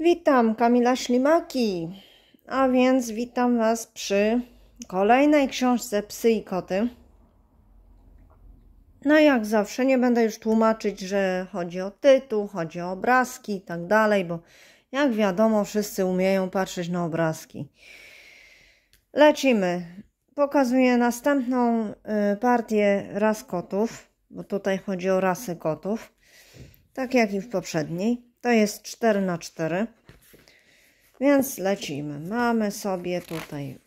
Witam, Kamila Ślimaki, a więc witam Was przy kolejnej książce Psy i Koty. No jak zawsze, nie będę już tłumaczyć, że chodzi o tytuł, chodzi o obrazki i tak dalej, bo jak wiadomo, wszyscy umieją patrzeć na obrazki. Lecimy. Pokazuję następną y, partię ras kotów, bo tutaj chodzi o rasy kotów, tak jak i w poprzedniej. To jest 4 na 4 Więc lecimy. Mamy sobie tutaj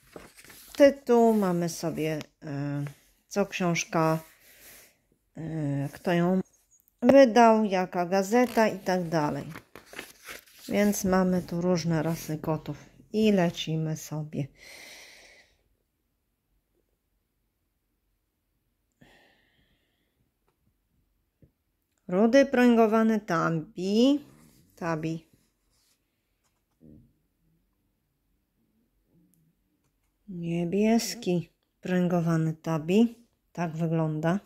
tytuł, mamy sobie e, co książka, e, kto ją wydał, jaka gazeta i tak dalej. Więc mamy tu różne rasy kotów i lecimy sobie. Rudy pręgowany tambi. Tabi. Niebieski pręgowany tabi. Tak wygląda.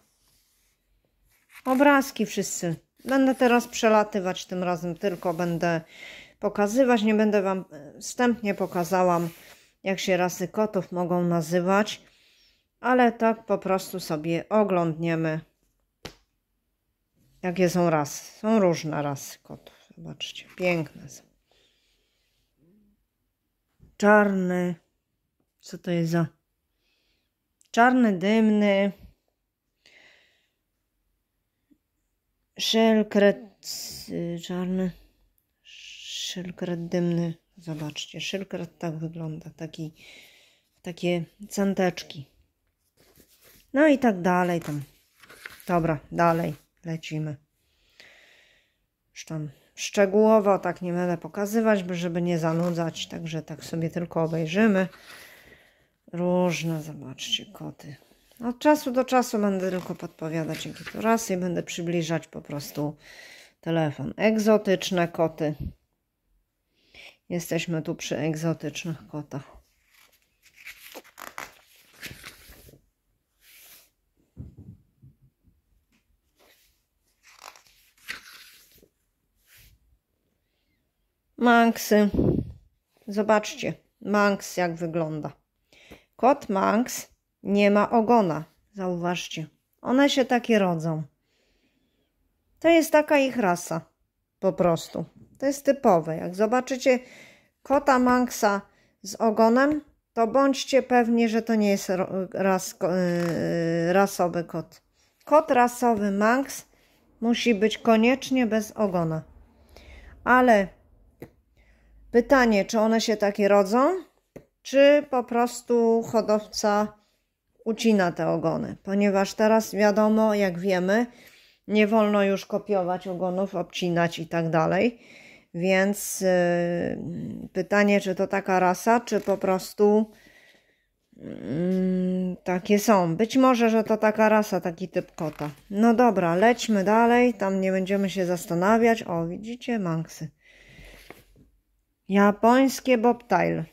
Obrazki wszyscy. Będę teraz przelatywać, tym razem tylko będę pokazywać. Nie będę Wam e, wstępnie pokazałam, jak się rasy kotów mogą nazywać, ale tak po prostu sobie oglądniemy, jakie są rasy. Są różne rasy kotów. Zobaczcie, piękne są. Czarny. Co to jest za? Czarny, dymny. Szelkret. Y, czarny. Szelkret dymny. Zobaczcie, szelkret tak wygląda. Taki, takie canteczki. No i tak dalej tam. Dobra, dalej lecimy. tam szczegółowo, tak nie będę pokazywać, żeby nie zanudzać, także tak sobie tylko obejrzymy. Różne, zobaczcie, koty. Od czasu do czasu będę tylko podpowiadać, jakie to rasy i będę przybliżać po prostu telefon. Egzotyczne koty. Jesteśmy tu przy egzotycznych kotach. Manksy. Zobaczcie, Manks jak wygląda. Kot Manks nie ma ogona, zauważcie. One się takie rodzą. To jest taka ich rasa, po prostu. To jest typowe. Jak zobaczycie kota Manksa z ogonem, to bądźcie pewni, że to nie jest ras, y, rasowy kot. Kot rasowy Manks musi być koniecznie bez ogona. Ale Pytanie, czy one się takie rodzą, czy po prostu hodowca ucina te ogony, ponieważ teraz wiadomo, jak wiemy, nie wolno już kopiować ogonów, obcinać i tak dalej. Więc yy, pytanie, czy to taka rasa, czy po prostu yy, takie są. Być może, że to taka rasa, taki typ kota. No dobra, lećmy dalej, tam nie będziemy się zastanawiać. O, widzicie, manksy. Japońskie bobtail.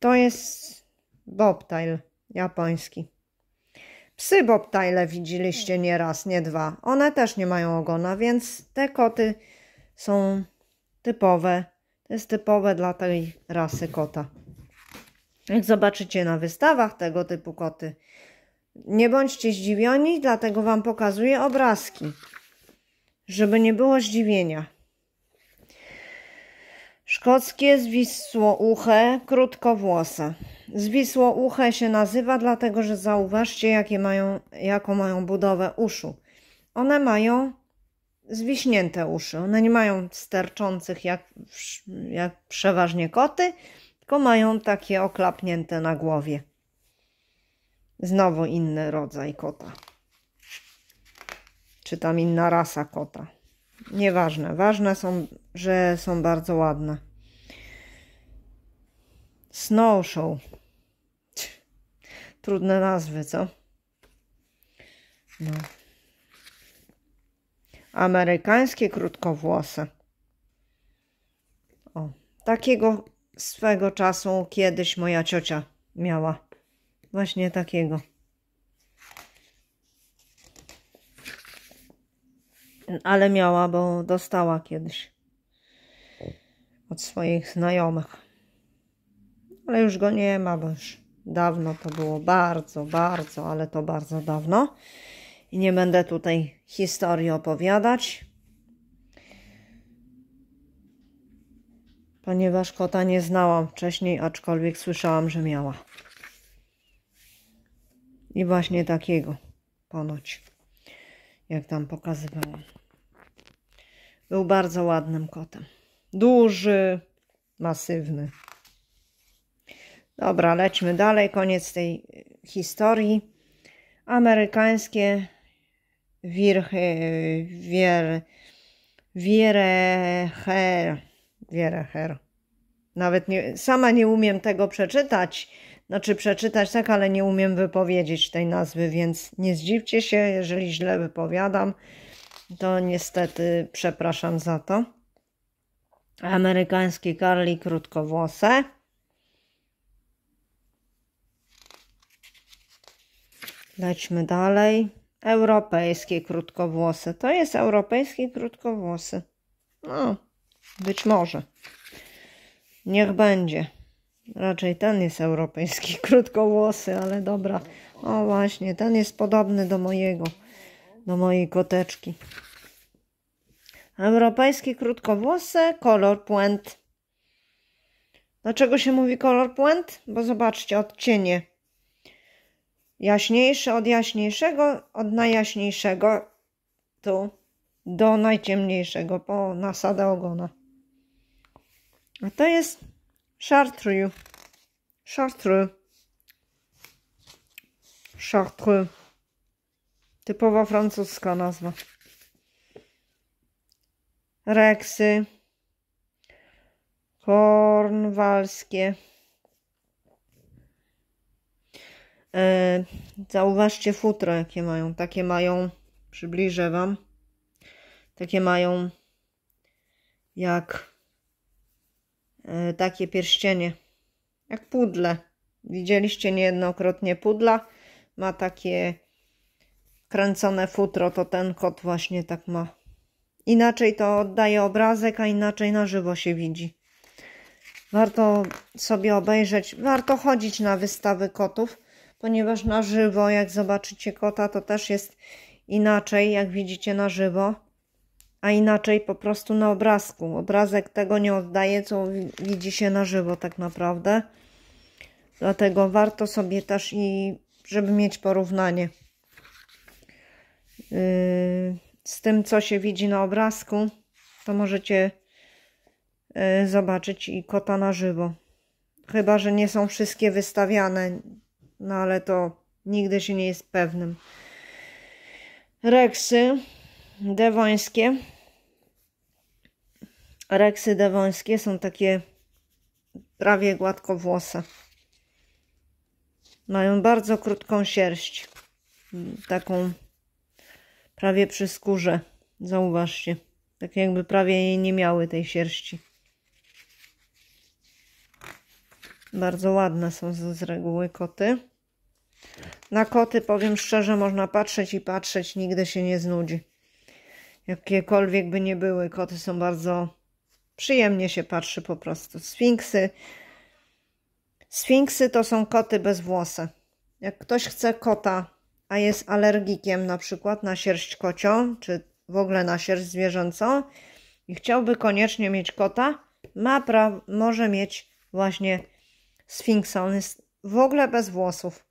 To jest bobtail japoński. Psy bobtaile widzieliście nie raz, nie dwa. One też nie mają ogona, więc te koty są typowe. To jest typowe dla tej rasy kota. Jak zobaczycie na wystawach tego typu koty, nie bądźcie zdziwieni, dlatego Wam pokazuję obrazki, żeby nie było zdziwienia. Szkockie zwisłouche, Zwisło Zwisłouche się nazywa, dlatego że zauważcie, jakie mają, jaką mają budowę uszu. One mają zwiśnięte uszy. One nie mają sterczących jak, jak przeważnie koty, tylko mają takie oklapnięte na głowie. Znowu inny rodzaj kota. Czy tam inna rasa kota. Nieważne. Ważne są że są bardzo ładne. Snow Show. Trudne nazwy, co? No. Amerykańskie krótkowłose. O, takiego swego czasu kiedyś moja ciocia miała. Właśnie takiego. Ale miała, bo dostała kiedyś od swoich znajomych. Ale już go nie ma, bo już dawno to było bardzo, bardzo, ale to bardzo dawno. I nie będę tutaj historii opowiadać, ponieważ kota nie znałam wcześniej, aczkolwiek słyszałam, że miała. I właśnie takiego, ponoć, jak tam pokazywałam. Był bardzo ładnym kotem duży, masywny. Dobra, lećmy dalej, koniec tej historii. Amerykańskie wirchy, wier, wiereher, wiereher. Nawet nie, sama nie umiem tego przeczytać, znaczy przeczytać tak, ale nie umiem wypowiedzieć tej nazwy, więc nie zdziwcie się, jeżeli źle wypowiadam, to niestety przepraszam za to amerykański karli krótkowłose. Lećmy dalej. Europejskie krótkowłosy. To jest europejskie krótkowłosy. No, być może. Niech będzie. Raczej ten jest europejski krótkowłosy, ale dobra. O właśnie, ten jest podobny do mojego, do mojej koteczki. Europejskie krótkowłose, kolor puent. Dlaczego się mówi kolor puent? Bo zobaczcie, odcienie. Jaśniejsze od jaśniejszego, od najjaśniejszego tu do najciemniejszego po nasadę ogona. A to jest chartreux. Chartreux. Chartreux. Typowa francuska nazwa reksy kornwalskie. E, zauważcie futro, jakie mają. Takie mają, przybliżę Wam, takie mają jak e, takie pierścienie, jak pudle. Widzieliście niejednokrotnie pudla, ma takie kręcone futro, to ten kot właśnie tak ma. Inaczej to oddaje obrazek, a inaczej na żywo się widzi. Warto sobie obejrzeć, warto chodzić na wystawy kotów, ponieważ na żywo, jak zobaczycie kota, to też jest inaczej, jak widzicie na żywo, a inaczej po prostu na obrazku. Obrazek tego nie oddaje, co widzi się na żywo tak naprawdę. Dlatego warto sobie też i, żeby mieć porównanie. Yy z tym, co się widzi na obrazku, to możecie e, zobaczyć i kota na żywo. Chyba, że nie są wszystkie wystawiane, no ale to nigdy się nie jest pewnym. Reksy dewońskie. Reksy dewońskie są takie prawie gładkowłose. Mają bardzo krótką sierść. Taką prawie przy skórze. Zauważcie. Tak jakby prawie nie miały tej sierści. Bardzo ładne są z, z reguły koty. Na koty, powiem szczerze, można patrzeć i patrzeć, nigdy się nie znudzi. Jakiekolwiek by nie były, koty są bardzo przyjemnie się patrzy po prostu. Sfinksy. Sfinksy to są koty bez włosy. Jak ktoś chce kota a jest alergikiem na przykład na sierść kocią, czy w ogóle na sierść zwierzęcą i chciałby koniecznie mieć kota, ma prawo, może mieć właśnie sfinksa. On jest w ogóle bez włosów.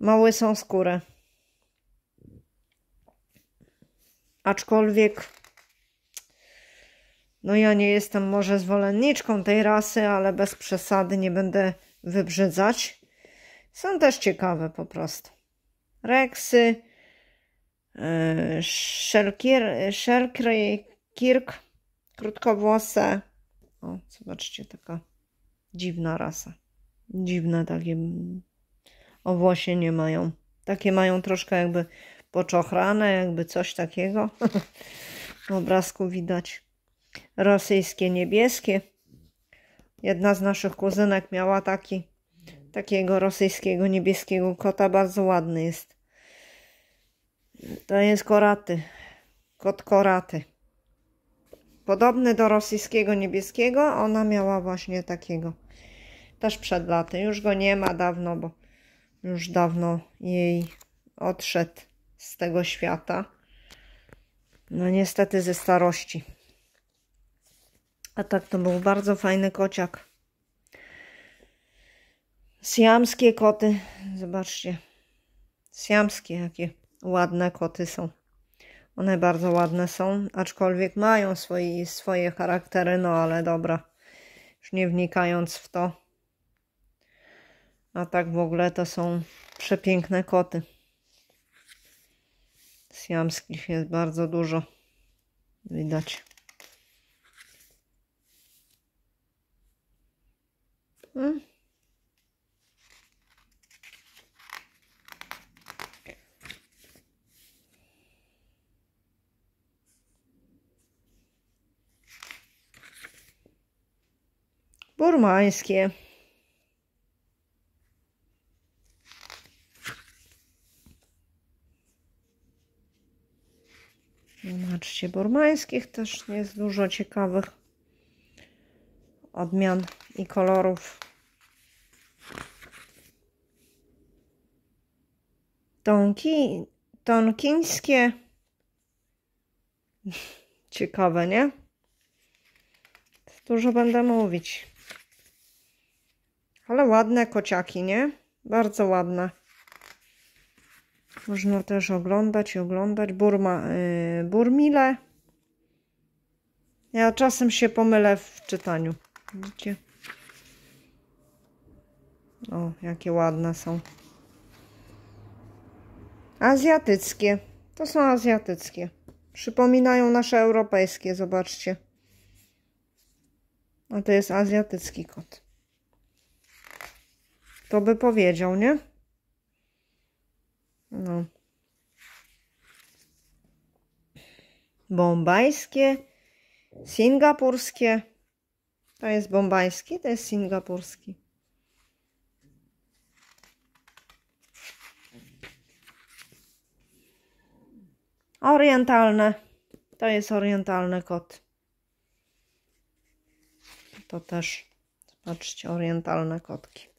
Mały są skórę. Aczkolwiek no ja nie jestem może zwolenniczką tej rasy, ale bez przesady nie będę wybrzydzać. Są też ciekawe po prostu. Reksy, e, Szelkirk, krótkowłose. O, zobaczcie, taka dziwna rasa. Dziwne takie owłosie nie mają. Takie mają troszkę jakby poczochrane, jakby coś takiego. w obrazku widać. Rosyjskie niebieskie. Jedna z naszych kuzynek miała taki, takiego rosyjskiego niebieskiego kota. Bardzo ładny jest to jest koraty. Kot koraty. Podobny do rosyjskiego niebieskiego. Ona miała właśnie takiego. Też przed laty. Już go nie ma dawno, bo już dawno jej odszedł z tego świata. No niestety ze starości. A tak to był bardzo fajny kociak. Siamskie koty. Zobaczcie. Siamskie jakie. Ładne koty są. One bardzo ładne są, aczkolwiek mają swoje, swoje charaktery, no ale dobra. Już nie wnikając w to. A tak w ogóle to są przepiękne koty. Siamskich jest bardzo dużo. Widać. Hmm. burmańskie. Zobaczcie, burmańskich też jest dużo ciekawych odmian i kolorów. Tonki, tonkińskie. Ciekawe, nie? Dużo będę mówić. Ale ładne kociaki, nie? Bardzo ładne. Można też oglądać i oglądać. Burma, yy, burmile. Ja czasem się pomylę w czytaniu. Widzicie? O, jakie ładne są. Azjatyckie. To są azjatyckie. Przypominają nasze europejskie, zobaczcie. A to jest azjatycki kot to by powiedział, nie? No. Bombajskie, singapurskie. To jest bombajski, to jest singapurski. Orientalne. To jest orientalny kot. To też, zobaczcie, orientalne kotki.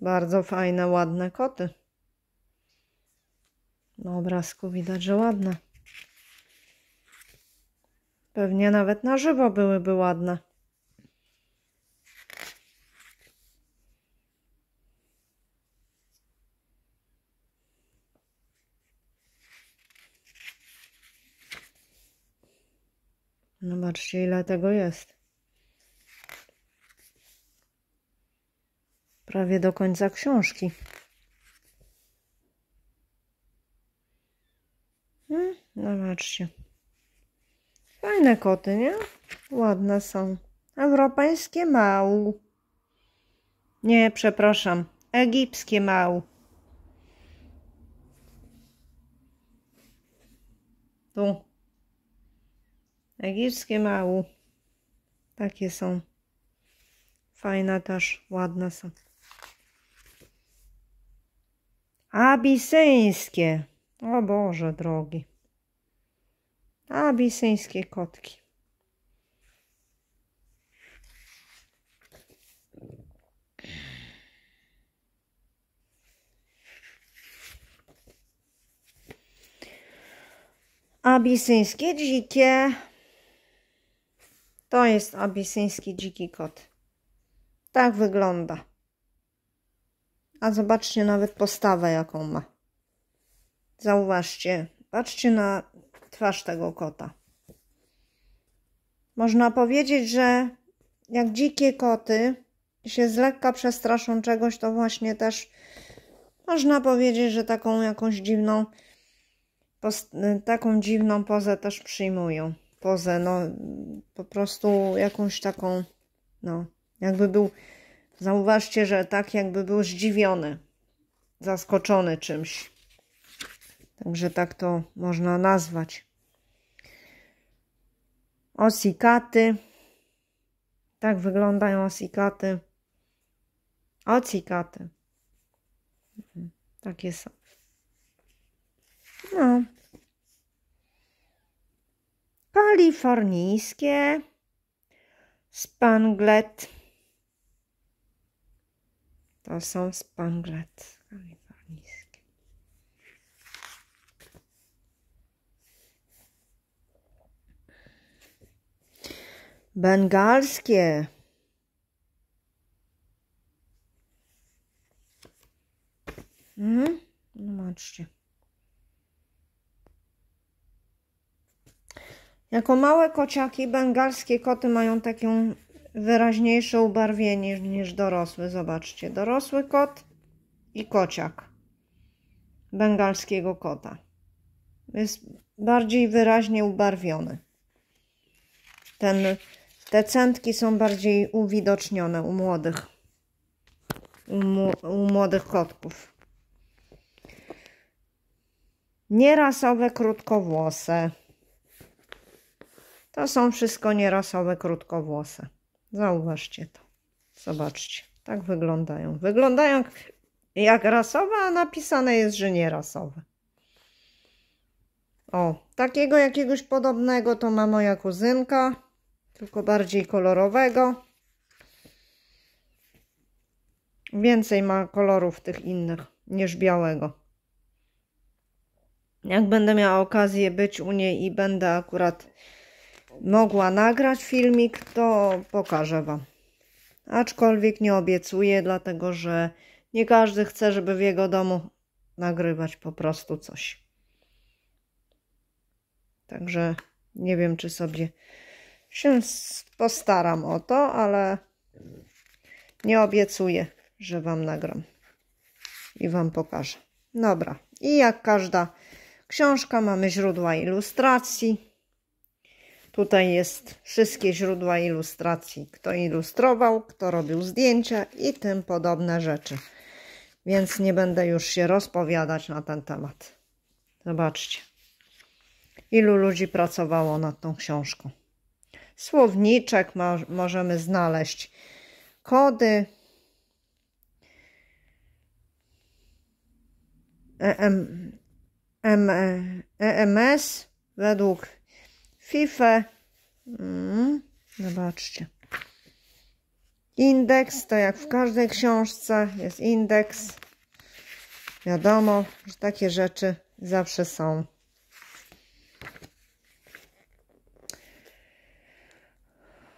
Bardzo fajne, ładne koty. Na obrazku widać, że ładne. Pewnie nawet na żywo byłyby ładne. Zobaczcie, ile tego jest. prawie do końca książki. Hmm, no zobaczcie. Fajne koty, nie? Ładne są. Europejskie mał. Nie, przepraszam. Egipskie mał. Tu. Egipskie mału. Takie są. Fajne też, ładne są. Abisyjskie. O Boże drogi. Abisyjskie kotki. Abisyjskie dzikie. To jest abisyjski dziki kot. Tak wygląda. A zobaczcie nawet postawę, jaką ma. Zauważcie, patrzcie na twarz tego kota. Można powiedzieć, że jak dzikie koty się z lekka przestraszą czegoś, to właśnie też można powiedzieć, że taką jakąś dziwną, taką dziwną pozę też przyjmują. Pozę, no po prostu jakąś taką, no jakby był Zauważcie, że tak jakby był zdziwiony, zaskoczony czymś. Także tak to można nazwać. Osikaty. Tak wyglądają osikaty. Ocikaty. Mhm, takie są. No. Kalifornijskie. Spanglet. To są spanglet kalifornijski. Bengalskie. Mhm, zobaczcie. No, jako małe kociaki, bengalskie koty mają taką wyraźniejsze ubarwienie niż dorosły. Zobaczcie, dorosły kot i kociak bengalskiego kota. Jest bardziej wyraźnie ubarwiony. Ten, te centki są bardziej uwidocznione u młodych, u, u młodych kotków. Nierasowe krótkowłose. To są wszystko nierasowe krótkowłose. Zauważcie to. Zobaczcie. Tak wyglądają. Wyglądają jak rasowe, a napisane jest, że nie rasowe. O, takiego jakiegoś podobnego to ma moja kuzynka, tylko bardziej kolorowego. Więcej ma kolorów tych innych niż białego. Jak będę miała okazję być u niej i będę akurat mogła nagrać filmik, to pokażę Wam. Aczkolwiek nie obiecuję, dlatego że nie każdy chce, żeby w jego domu nagrywać po prostu coś. Także nie wiem, czy sobie się postaram o to, ale nie obiecuję, że Wam nagram i Wam pokażę. Dobra, i jak każda książka mamy źródła ilustracji. Tutaj jest wszystkie źródła ilustracji, kto ilustrował, kto robił zdjęcia i tym podobne rzeczy. Więc nie będę już się rozpowiadać na ten temat. Zobaczcie, ilu ludzi pracowało nad tą książką. Słowniczek mo możemy znaleźć, kody, EMS według FIFA. Mm, zobaczcie. Indeks, to jak w każdej książce jest indeks. Wiadomo, że takie rzeczy zawsze są.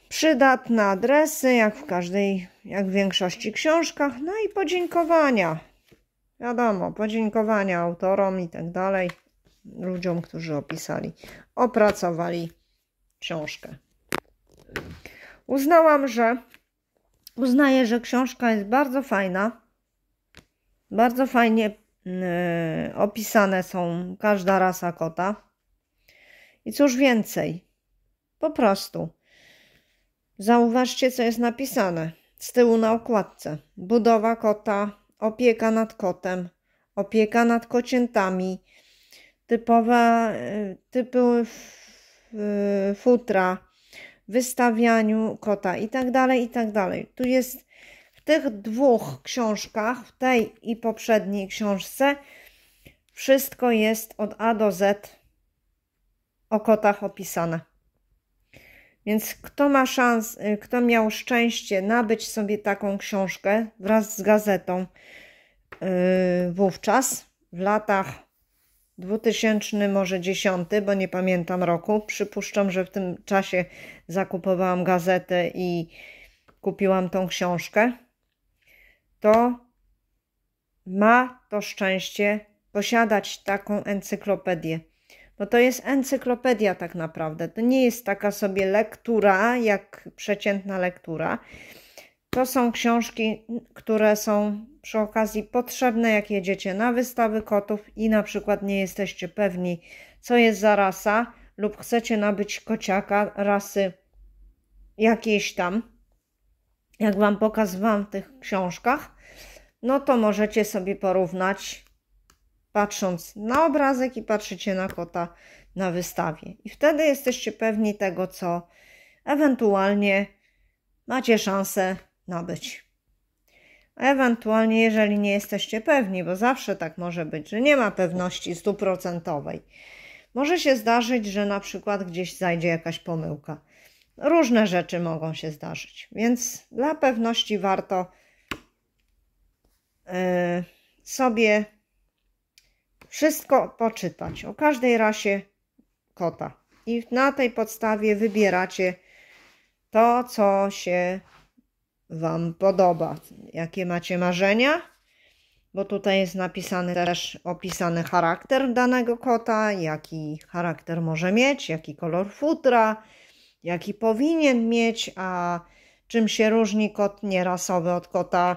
Przydatne adresy, jak w każdej, jak w większości książkach. No i podziękowania. Wiadomo, podziękowania autorom i tak dalej ludziom, którzy opisali, opracowali książkę. Uznałam, że uznaję, że książka jest bardzo fajna. Bardzo fajnie yy, opisane są każda rasa kota. I cóż więcej, po prostu zauważcie, co jest napisane z tyłu na okładce. Budowa kota, opieka nad kotem, opieka nad kociętami, typowe, y, typy futra, wystawianiu kota i tak dalej, i tak dalej. Tu jest w tych dwóch książkach, w tej i poprzedniej książce, wszystko jest od A do Z o kotach opisane. Więc kto ma szans, y, kto miał szczęście nabyć sobie taką książkę wraz z gazetą yy, wówczas w latach 2000 może 10, bo nie pamiętam roku. Przypuszczam, że w tym czasie zakupowałam gazetę i kupiłam tą książkę. To ma to szczęście posiadać taką encyklopedię. Bo to jest encyklopedia tak naprawdę. To nie jest taka sobie lektura, jak przeciętna lektura to są książki, które są przy okazji potrzebne, jak jedziecie na wystawy kotów i na przykład nie jesteście pewni, co jest za rasa, lub chcecie nabyć kociaka rasy jakiejś tam, jak Wam pokazywałam w tych książkach, no to możecie sobie porównać, patrząc na obrazek i patrzycie na kota na wystawie. I wtedy jesteście pewni tego, co ewentualnie macie szansę nabyć. Ewentualnie, jeżeli nie jesteście pewni, bo zawsze tak może być, że nie ma pewności stuprocentowej, może się zdarzyć, że na przykład gdzieś zajdzie jakaś pomyłka. Różne rzeczy mogą się zdarzyć, więc dla pewności warto yy, sobie wszystko poczytać o każdej rasie kota. I na tej podstawie wybieracie to, co się Wam podoba. Jakie macie marzenia? Bo tutaj jest napisany też opisany charakter danego kota, jaki charakter może mieć, jaki kolor futra, jaki powinien mieć, a czym się różni kot nierasowy od kota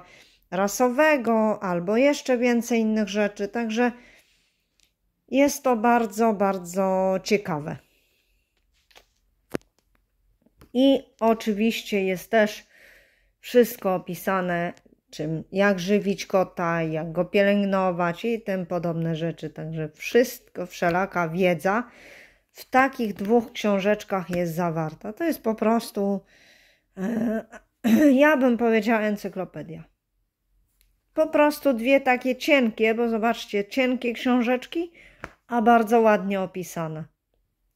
rasowego, albo jeszcze więcej innych rzeczy. Także jest to bardzo, bardzo ciekawe. I oczywiście jest też wszystko opisane, czym, jak żywić kota, jak go pielęgnować i tym podobne rzeczy. Także wszystko, wszelaka wiedza w takich dwóch książeczkach jest zawarta. To jest po prostu, e, ja bym powiedziała, encyklopedia. Po prostu dwie takie cienkie, bo zobaczcie, cienkie książeczki, a bardzo ładnie opisane.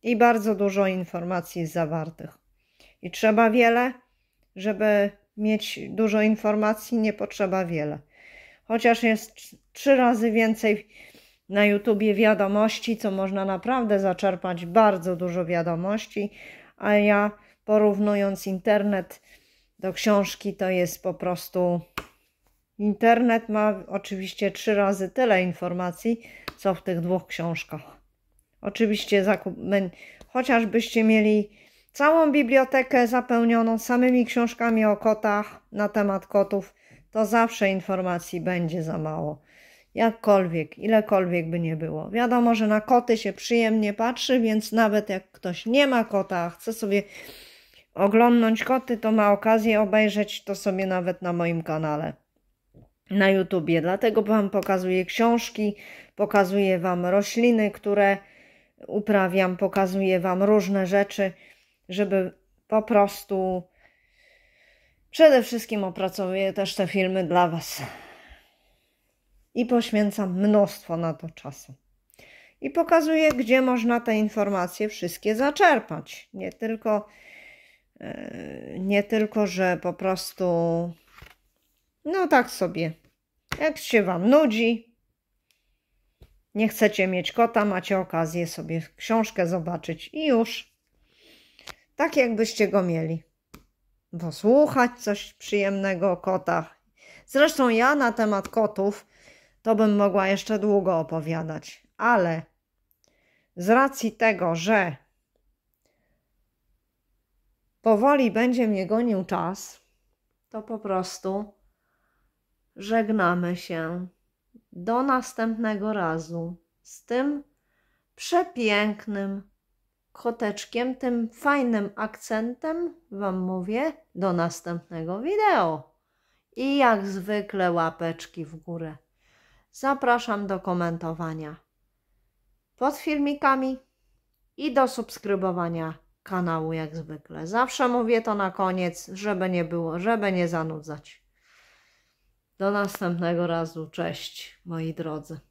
I bardzo dużo informacji zawartych. I trzeba wiele, żeby mieć dużo informacji nie potrzeba wiele. Chociaż jest trzy razy więcej na YouTubie wiadomości, co można naprawdę zaczerpać bardzo dużo wiadomości, a ja porównując internet do książki, to jest po prostu. Internet ma oczywiście trzy razy tyle informacji, co w tych dwóch książkach. Oczywiście, zakup, chociażbyście mieli Całą bibliotekę zapełnioną samymi książkami o kotach na temat kotów, to zawsze informacji będzie za mało. Jakkolwiek, ilekolwiek by nie było. Wiadomo, że na koty się przyjemnie patrzy, więc nawet jak ktoś nie ma kota, a chce sobie oglądnąć koty, to ma okazję obejrzeć to sobie nawet na moim kanale na YouTubie. Dlatego Wam pokazuję książki, pokazuję Wam rośliny, które uprawiam, pokazuję Wam różne rzeczy żeby po prostu przede wszystkim opracowuję też te filmy dla Was. I poświęcam mnóstwo na to czasu. I pokazuję, gdzie można te informacje wszystkie zaczerpać. Nie tylko, e, nie tylko że po prostu, no tak sobie, jak się Wam nudzi, nie chcecie mieć kota, macie okazję sobie książkę zobaczyć i już tak jakbyście go mieli. Bo słuchać coś przyjemnego o kotach. Zresztą ja na temat kotów to bym mogła jeszcze długo opowiadać, ale z racji tego, że powoli będzie mnie gonił czas, to po prostu żegnamy się. Do następnego razu z tym przepięknym koteczkiem, tym fajnym akcentem Wam mówię do następnego wideo. I jak zwykle łapeczki w górę. Zapraszam do komentowania pod filmikami i do subskrybowania kanału jak zwykle. Zawsze mówię to na koniec, żeby nie było, żeby nie zanudzać. Do następnego razu. Cześć moi drodzy.